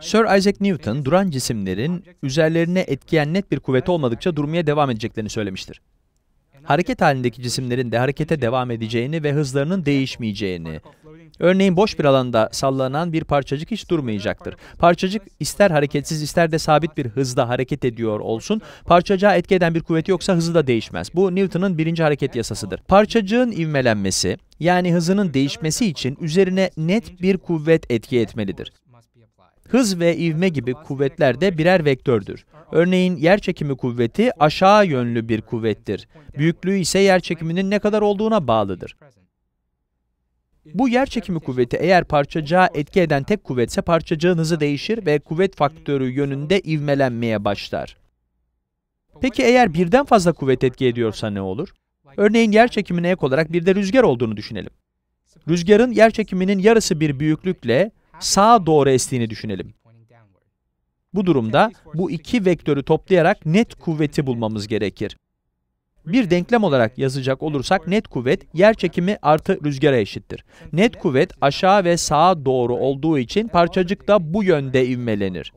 Sir Isaac Newton, duran cisimlerin üzerlerine etkiyen net bir kuvveti olmadıkça durmaya devam edeceklerini söylemiştir. Hareket halindeki cisimlerin de harekete devam edeceğini ve hızlarının değişmeyeceğini, Örneğin boş bir alanda sallanan bir parçacık hiç durmayacaktır. Parçacık ister hareketsiz ister de sabit bir hızda hareket ediyor olsun, parçacığa etki eden bir kuvveti yoksa hızı da değişmez. Bu Newton'un birinci hareket yasasıdır. Parçacığın ivmelenmesi, yani hızının değişmesi için üzerine net bir kuvvet etki etmelidir. Hız ve ivme gibi kuvvetler de birer vektördür. Örneğin yer çekimi kuvveti aşağı yönlü bir kuvvettir. Büyüklüğü ise yer çekiminin ne kadar olduğuna bağlıdır. Bu yer çekimi kuvveti eğer parçacığa etki eden tek kuvvetse parçacığın hızı değişir ve kuvvet faktörü yönünde ivmelenmeye başlar. Peki eğer birden fazla kuvvet etki ediyorsa ne olur? Örneğin yer yerçekimine ek olarak bir de rüzgar olduğunu düşünelim. Rüzgarın yer çekiminin yarısı bir büyüklükle sağa doğru estiğini düşünelim. Bu durumda bu iki vektörü toplayarak net kuvveti bulmamız gerekir. Bir denklem olarak yazacak olursak net kuvvet yer çekimi artı rüzgara eşittir. Net kuvvet aşağı ve sağa doğru olduğu için parçacık da bu yönde ivmelenir.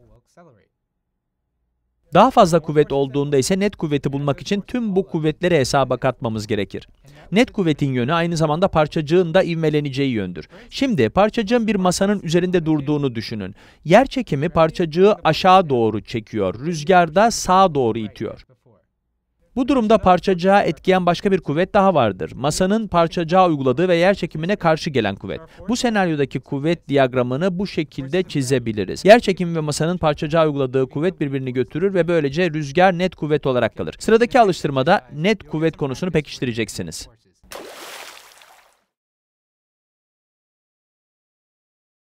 Daha fazla kuvvet olduğunda ise net kuvveti bulmak için tüm bu kuvvetleri hesaba katmamız gerekir. Net kuvvetin yönü aynı zamanda parçacığın da ivmeleneceği yöndür. Şimdi parçacığın bir masanın üzerinde durduğunu düşünün. Yer çekimi parçacığı aşağı doğru çekiyor, rüzgar da sağa doğru itiyor. Bu durumda parçacığa etkiyen başka bir kuvvet daha vardır. Masanın parçacığa uyguladığı ve yer çekimine karşı gelen kuvvet. Bu senaryodaki kuvvet diyagramını bu şekilde çizebiliriz. Yer çekimi ve masanın parçacığa uyguladığı kuvvet birbirini götürür ve böylece rüzgar net kuvvet olarak kalır. Sıradaki alıştırmada net kuvvet konusunu pekiştireceksiniz.